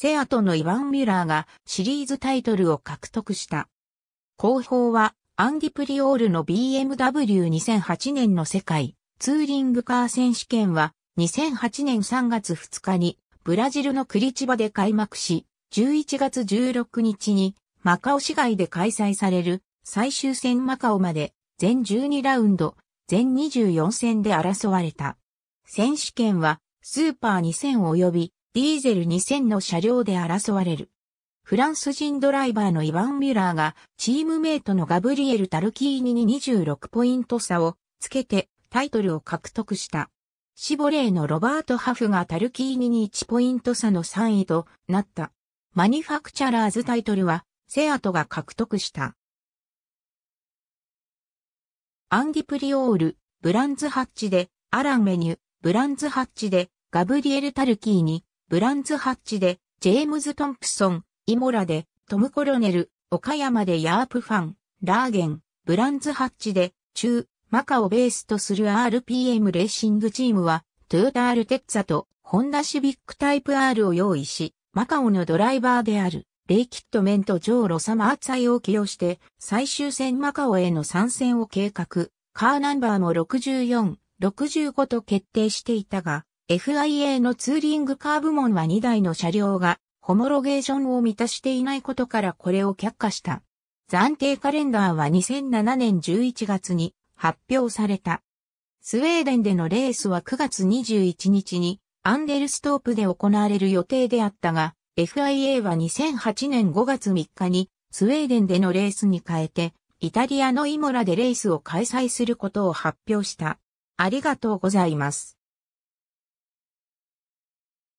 セアトのイヴァン・ミュラーがシリーズタイトルを獲得した。後方はアンディ・プリオールの BMW2008 年の世界ツーリングカー選手権は2008年3月2日にブラジルのクリチバで開幕し、11月16日にマカオ市外で開催される最終戦マカオまで全12ラウンド、全24戦で争われた。選手権はスーパー2000及びディーゼル2000の車両で争われる。フランス人ドライバーのイヴァン・ミュラーがチームメイトのガブリエル・タルキーニに26ポイント差をつけてタイトルを獲得した。シボレーのロバート・ハフがタルキーニに1ポイント差の3位となった。マニファクチャラーズタイトルはセアトが獲得した。アンディ・プリオール、ブランズ・ハッチで、アラン・メニュ、ブランズ・ハッチで、ガブリエル・タルキーニ、ブランズハッチで、ジェームズ・トンプソン、イモラで、トム・コロネル、岡山でヤープファン、ラーゲン、ブランズハッチで、中、マカをベースとする RPM レーシングチームは、トヨタ・アルテッツァと、ホンダ・シビック・タイプ R を用意し、マカオのドライバーである、レイ・キットメント・ジョー・ロサマーツァを起用して、最終戦マカオへの参戦を計画、カーナンバーも64、65と決定していたが、FIA のツーリングカー部門は2台の車両がホモロゲーションを満たしていないことからこれを却下した。暫定カレンダーは2007年11月に発表された。スウェーデンでのレースは9月21日にアンデルストープで行われる予定であったが、FIA は2008年5月3日にスウェーデンでのレースに変えて、イタリアのイモラでレースを開催することを発表した。ありがとうございます。